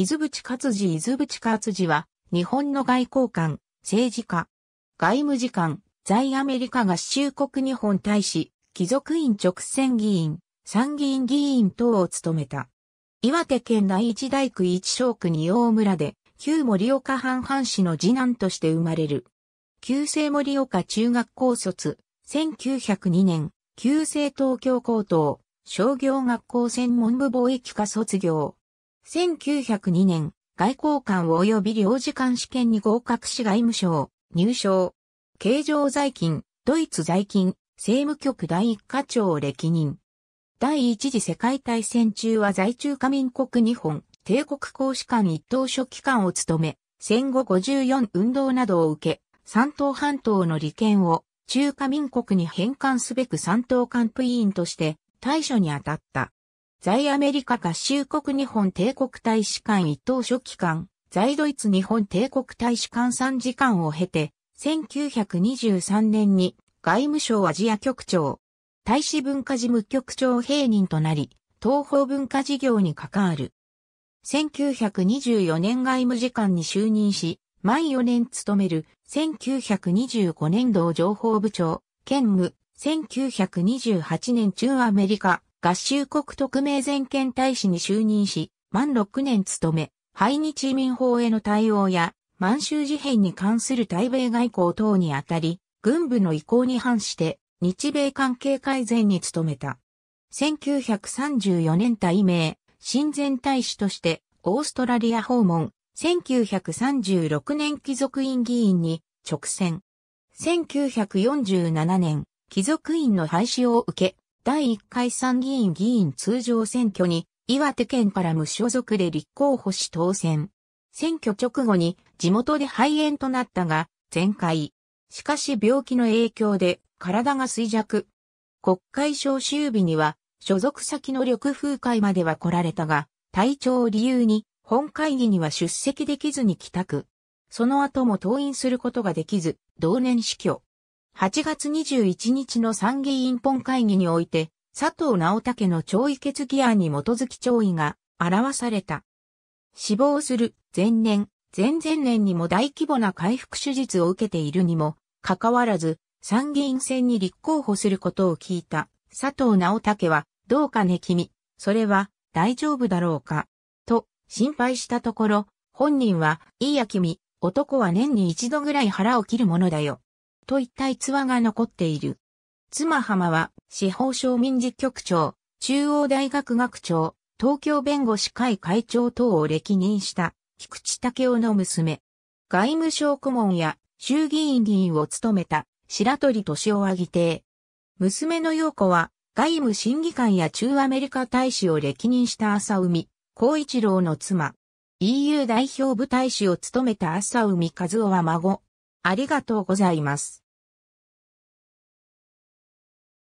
伊豆淵勝治伊豆淵勝治は、日本の外交官、政治家、外務次官、在アメリカ合衆国日本大使、貴族院直選議員、参議院議員等を務めた。岩手県第一大区一小区二王村で、旧盛岡藩藩士の次男として生まれる。旧制盛岡中学校卒、1902年、旧制東京高等、商業学校専門部貿易科卒業。1902年、外交官及び領事館試験に合格し外務省、入省、経常在勤、ドイツ在勤、政務局第一課長を歴任。第一次世界大戦中は在中華民国日本、帝国公使館一等書記官を務め、戦後54運動などを受け、三島半島の利権を中華民国に返還すべく三島官府委員として対処に当たった。在アメリカ合衆国日本帝国大使館一等書記官、在ドイツ日本帝国大使館参事官を経て、1923年に外務省アジア局長、大使文化事務局長平任となり、東方文化事業に関わる。1924年外務次官に就任し、満4年務める1925年度情報部長、兼務、1928年中アメリカ合衆国特命全権大使に就任し、満6年務め、廃日民法への対応や、満州事変に関する対米外交等にあたり、軍部の意向に反して、日米関係改善に努めた。1934年対名、親善大使として、オーストラリア訪問、1936年貴族院議員に直選。1947年、貴族院の廃止を受け、第1回参議院議員通常選挙に、岩手県から無所属で立候補し当選。選挙直後に地元で肺炎となったが、全開。しかし病気の影響で体が衰弱。国会召集日には、所属先の緑風会までは来られたが、体調を理由に、本会議には出席できずに帰宅。その後も登院することができず、同年死去。8月21日の参議院本会議において、佐藤直武の弔意決議案に基づき弔意が表された。死亡する前年、前々年にも大規模な回復手術を受けているにも、かかわらず、参議院選に立候補することを聞いた佐藤直武は、どうかね君、それは大丈夫だろうか、と心配したところ、本人は、いいや君、男は年に一度ぐらい腹を切るものだよ。といった逸話が残っている。妻浜は、司法省民事局長、中央大学学長、東京弁護士会会長等を歴任した、菊池武雄の娘。外務省顧問や、衆議院議員を務めた、白鳥俊夫は議定。娘の陽子は、外務審議官や中アメリカ大使を歴任した浅海光一郎の妻。EU 代表部大使を務めた浅海和夫は孫、ありがとうございます。